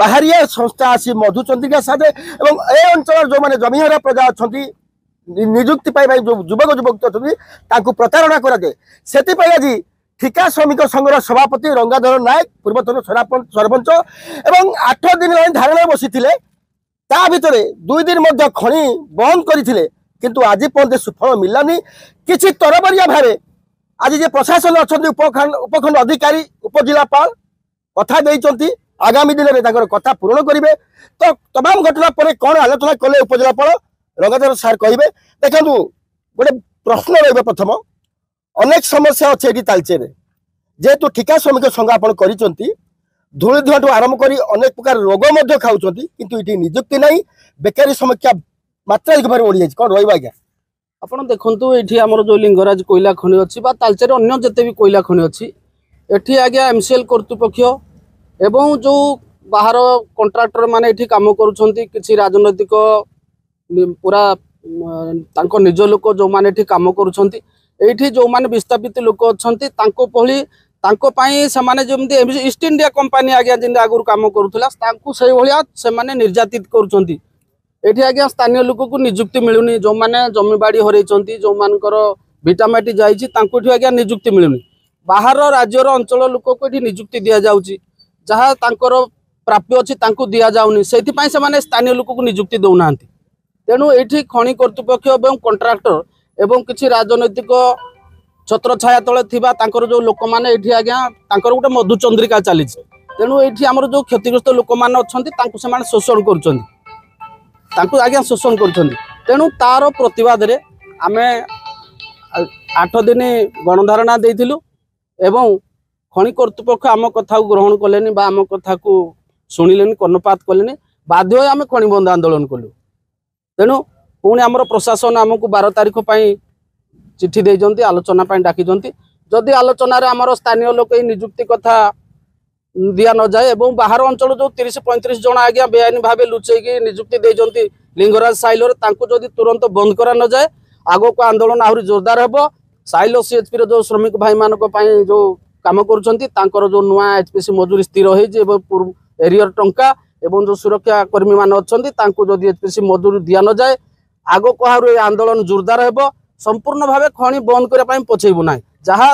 ବାହାରିଆ ସଂସ୍ଥା ଆସି ମଧୁଚନ୍ଦ୍ରିକା ସାଧେ ଏବଂ ଏ ଅଞ୍ଚଳର ଯେଉଁମାନେ ଜମିହରା ପ୍ରଜା ଅଛନ୍ତି ନିଯୁକ୍ତି ପାଇବା ଯେଉଁ ଯୁବକ ଯୁବତୀ ଅଛନ୍ତି ତାଙ୍କୁ ପ୍ରତାରଣା କରାଯାଏ ସେଥିପାଇଁ ଆଜି ଠିକା ଶ୍ରମିକ ସଂଘର ସଭାପତି ରଙ୍ଗାଧର ନାୟକ ପୂର୍ବତନ ସରପଞ୍ଚ ଏବଂ ଆଠ ଦିନ ପାଇଁ ଧାରଣା ବସିଥିଲେ ତା ଭିତରେ ଦୁଇ ଦିନ ମଧ୍ୟ ଖଣି ବନ୍ଦ କରିଥିଲେ କିନ୍ତୁ ଆଜି ପର୍ଯ୍ୟନ୍ତ ସୁଫଳ ମିଳିଲାନି କିଛି ତରବରିଆ ଭାବେ ଆଜି ଯେ ପ୍ରଶାସନ ଅଛନ୍ତି ଉପଖଣ୍ଡ ଉପଖଣ୍ଡ ଅଧିକାରୀ ଉପଜିଲ୍ଲାପାଳ କଥା ଦେଇଛନ୍ତି আগামী দিনে তাঁর কথা পূরণ করবে তো তমাম ঘটনা পরে কোণ আলোচনা কলে উপজেলাপাল রঙাধর সার কে দেখুন গোটে প্রশ্ন রহবে প্রথম অনেক সমস্যা অছে এটি তালচের যেহেতু ঠিকা শ্রমিক সংঘ আপনার করছেন ধূলিধূয়াঠু আরম্ভ করে অনেক প্রকার রোগ মধ্যে খাওছেন কিন্তু এটি নিযুক্তি নাই বেকারি সমীক্ষা মাত্রাধিক ভাবে উড়ি যাচ্ছে কোণ রহব আজ্ঞা আপনার দেখুন এটি আমার যে লিঙ্গরাজ কয়লা খনি ଅଛି ବା ତାଲଚେର ଅନ୍ୟ ଯେତେ ବି କୋଇଲା ଖଣି ଅଛି ଏଠି ଆଜ୍ଞା ଏମ୍ ସି এবং ଯେଉଁ ବାହାର କଣ୍ଟ୍ରାକ୍ଟରମାନେ ଏଠି କାମ କରୁଛନ୍ତି କିଛି ରାଜନୈତିକ ପୁରା ତାଙ୍କ ନିଜ ଲୋକ ଯେଉଁମାନେ ଏଠି କାମ କରୁଛନ୍ତି ଏଇଠି ଯେଉଁମାନେ ବିସ୍ଥାପିତ ଲୋକ ଅଛନ୍ତି ତାଙ୍କ ଭଳି ତାଙ୍କ ପାଇଁ ସେମାନେ ଯେମିତି ଇଷ୍ଟ ଇଣ୍ଡିଆ କମ୍ପାନୀ ଆଜ୍ଞା ଯେମିତି ଆଗରୁ କାମ କରୁଥିଲା ତାଙ୍କୁ ସେଇଭଳିଆ ସେମାନେ ନିର୍ଯାତିତ କରୁଛନ୍ତି ଏଠି ଆଜ୍ଞା ସ୍ଥାନୀୟ ଲୋକକୁ ନିଯୁକ୍ତି ମିଳୁନି ଯେଉଁମାନେ ଜମିବାଡ଼ି ହରେଇଛନ୍ତି ଯେଉଁମାନଙ୍କର ଭିଟାମାଟି ଯାଇଛି ତାଙ୍କୁ ଏଠି ଆଜ୍ଞା ନିଯୁକ୍ତି ମିଳୁନି ବାହାର ରାଜ୍ୟର ଅଞ୍ଚଳ ଲୋକକୁ ଏଠି ନିଯୁକ୍ତି ଦିଆଯାଉଛି ଯାହା ତାଙ୍କର ପ୍ରାପ୍ୟ ଅଛି ତାଙ୍କୁ ଦିଆଯାଉନି ସେଇଥିପାଇଁ ସେମାନେ ସ୍ଥାନୀୟ ଲୋକକୁ ନିଯୁକ୍ତି ଦେଉନାହାନ୍ତି ତେଣୁ ଏଇଠି ଖଣି କର୍ତ୍ତୃପକ୍ଷ ଏବଂ କଣ୍ଟ୍ରାକ୍ଟର ଏବଂ କିଛି ରାଜନୈତିକ ଛତ୍ରଛାୟା ତଳେ ଥିବା ତାଙ୍କର ଯେଉଁ ଲୋକମାନେ ଏଠି ଆଜ୍ଞା ତାଙ୍କର ଗୋଟେ ମଧୁଚନ୍ଦ୍ରିକା ଚାଲିଛି ତେଣୁ ଏଇଠି ଆମର ଯେଉଁ କ୍ଷତିଗ୍ରସ୍ତ ଲୋକମାନେ ଅଛନ୍ତି ତାଙ୍କୁ ସେମାନେ ଶୋଷଣ କରୁଛନ୍ତି ତାଙ୍କୁ ଆଜ୍ଞା ଶୋଷଣ କରୁଛନ୍ତି ତେଣୁ ତାର ପ୍ରତିବାଦରେ ଆମେ ଆଠ ଦିନ ଗଣଧାରଣା ଦେଇଥିଲୁ ଏବଂ খনি কর্তৃপক্ষ আম কথা গ্রহণ কলেনি বা আম কথা শুণিলেনি কর্ণপাত কলেনি বাধ্য হয়ে আমি খনি বন্ধ আন্দোলন কলু তেণু পুঁ আমার প্রশাসন আমি বার তারিখ পাই চিঠি দিয়েছেন আলোচনা পাই ডাকিছেন যদি আলোচনার আমার স্থানীয় লোক এই নিযুক্তি কথা দিয়া নযায় এবং বাহার অঞ্চল যে তিরিশ পঁয়ত্রিশ জন আজ্ঞা বেআইন ভাবে লুচাইকি নিযুক্তি দিয়েছেন লিঙ্গরাজ সাইলোরে তাঁকু যদি তুরন্ত বন্ধ করা নযায় আগকু আন্দোলন আহরি জোরদার হব সাইলো সিএচপি যে শ্রমিক ভাই মান যে କାମ କରୁଛନ୍ତି ତାଙ୍କର ଯେଉଁ ନୂଆ ଏଚ୍ ମଜୁରୀ ସ୍ଥିର ହେଇଛି ଏବଂ ଏରିଅର ଟଙ୍କା ଏବଂ ଯେଉଁ ସୁରକ୍ଷା କର୍ମୀମାନେ ଅଛନ୍ତି ତାଙ୍କୁ ଯଦି ଏଚ୍ ମଜୁରୀ ଦିଆ ନଯାଏ ଆଗକୁ ଆହୁରି ଏ ଆନ୍ଦୋଳନ ଜୋରଦାର ହେବ ସମ୍ପୂର୍ଣ୍ଣ ଭାବେ ଖଣି ବନ୍ଦ କରିବା ପାଇଁ ପଛେଇବୁ ନାହିଁ ଯାହା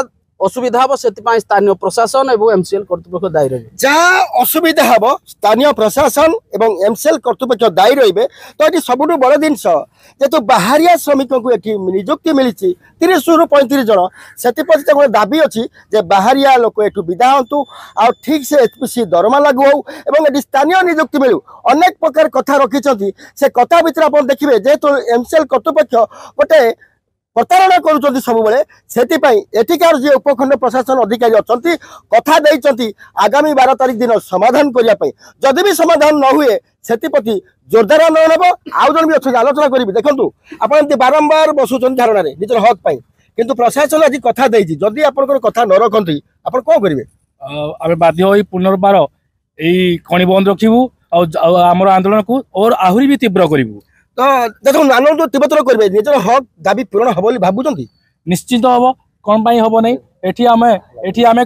অসুবিধা হব সেপাই স্থানীয় প্রশাসন এবং এমসিএল কর্তৃপক্ষ দায়ী রয়েছে যা অসুবিধা হব স্থানীয় প্রশাসন এবং এমসিএল কর্তৃপক্ষ দায়ী রহবে তো এটি সবু বড় জিনিস যেহেতু বাহারিয়া শ্রমিকଙ୍କୁ এটি নিযুক্তি মিলিছি রু পঁয়ত্রিশ জন সেপ্রতি তাঙ্কর দাবি অছি যে বাহারিয়া লোক এটু বিদা হতু আউ সে এসপিসি দরমা লাগু হোক এবং এটি স্থানীয় নিযুক্তি মিলু অনেক প্রকার কথা রক্ষি সে কথা ভিতরে আপনার দেখবে যেহেতু এমসিএল কর্তৃপক্ষ গোটে প্রতারণা করুଛନ୍ତି সবুলে সেপাই এঠিকার যে উপখণ্ড প্রশাসন অধিকারী অনেক কথা দিয়েছেন আগামী বার তারিখ দিন সমাধান করা যদি বি সমাধান ন হুয়ে সেপ্রতি জোরদার আন্দোলন হব আউজন বি অনেক আলোচনা করবি দেখুন আপনার এমনি বারম্বার বসুচ্ছেন ধারণার নিজের হক পাই কিন্তু প্রশাসন আজ কথা দিয়েছি যদি আপনার কথা ন রাখতে আপনার কম করবে আমি বাধ্য হয়ে পুনর্বার এই খনি বন্ধ রাখবু আমার আন্দোলনকে ওর আহরি বি তীব্র করবু ତ ଦେଖନ୍ତୁ ଆନନ୍ଦ ତୀବ୍ରତର କରିବେ ନିଜର ହକ୍ ଦାବି ପୂରଣ ହେବ ବୋଲି ଭାବୁଛନ୍ତି ନିଶ୍ଚିନ୍ତ ହେବ କ'ଣ ପାଇଁ ହେବ ନାହିଁ ଏଠି ଆମେ ଏଠି ଆମେ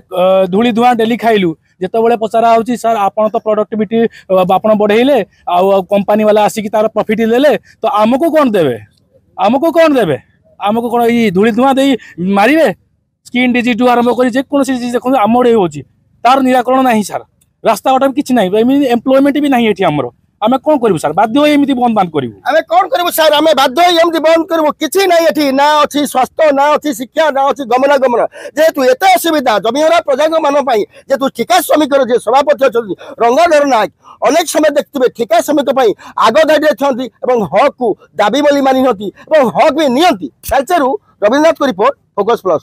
ଧୂଳି ଧୂଆଁ ଡେଲି ଖାଇଲୁ ଯେତେବେଳେ ପଚରା ହେଉଛି ସାର୍ ଆପଣ ତ ପ୍ରଡକ୍ଟିଭିଟି ଆପଣ ବଢ଼େଇଲେ ଆଉ କମ୍ପାନୀ ବାଲା ଆସିକି ତାର ପ୍ରଫିଟ୍ ଦେଲେ ତ ଆମକୁ କ'ଣ ଦେବେ ଆମକୁ କ'ଣ ଦେବେ ଆମକୁ କ'ଣ ଏଇ ଧୂଳି ଧୂଆଁ ଦେଇ ମାରିବେ ସ୍କିନ୍ ଡିଜିଜ୍ ଆରମ୍ଭ କରି ଯେକୌଣସି ଜିନିଷ ଦେଖନ୍ତୁ ଆମ ଗୋଟେ ହେଉଛି ତାର ନିରାକରଣ ନାହିଁ ସାର୍ ରାସ୍ତାଘାଟ କିଛି ନାହିଁ ଏମିତି ଏମ୍ପ୍ଲୟମେଣ୍ଟ ବି ନାହିଁ ଏଠି ଆମର ଆମେ କ'ଣ କରିବୁ ସାର୍ ବାଧ୍ୟ ହୋଇ ଏମିତି ବନ୍ଦ ବାନ୍ଦ କରିବୁ ଆମେ କ'ଣ କରିବୁ ସାର୍ ଆମେ ବାଧ୍ୟ ହୋଇ ଏମିତି ବନ୍ଦ କରିବୁ କିଛି ନାହିଁ ଏଠି ନା ଅଛି ସ୍ୱାସ୍ଥ୍ୟ ନା ଅଛି ଶିକ୍ଷା ନା ଅଛି ଗମନାଗମନ ଯେହେତୁ ଏତେ ଅସୁବିଧା ଜମିହରା ପ୍ରଜାଙ୍କମାନଙ୍କ ପାଇଁ ଯେହେତୁ ଠିକା ଶ୍ରମିକର ଯିଏ ସଭାପତି ଅଛନ୍ତି ରଙ୍ଗଧର ନାୟକ ଅନେକ ସମୟ ଦେଖିଥିବେ ଠିକା ଶ୍ରମିକ ପାଇଁ ଆଗ ଧାଡ଼ିରେ ଥାନ୍ତି ଏବଂ ହକ୍କୁ ଦାବି ବୋଲି ମାନି ନିଅନ୍ତି ଏବଂ ହକ୍ ବି ନିଅନ୍ତି ତାଲଚେରୁ ରବୀନ୍ଦ୍ରନାଥଙ୍କ ରିପୋର୍ଟ ଫୋକସ୍ ପ୍ଲସ୍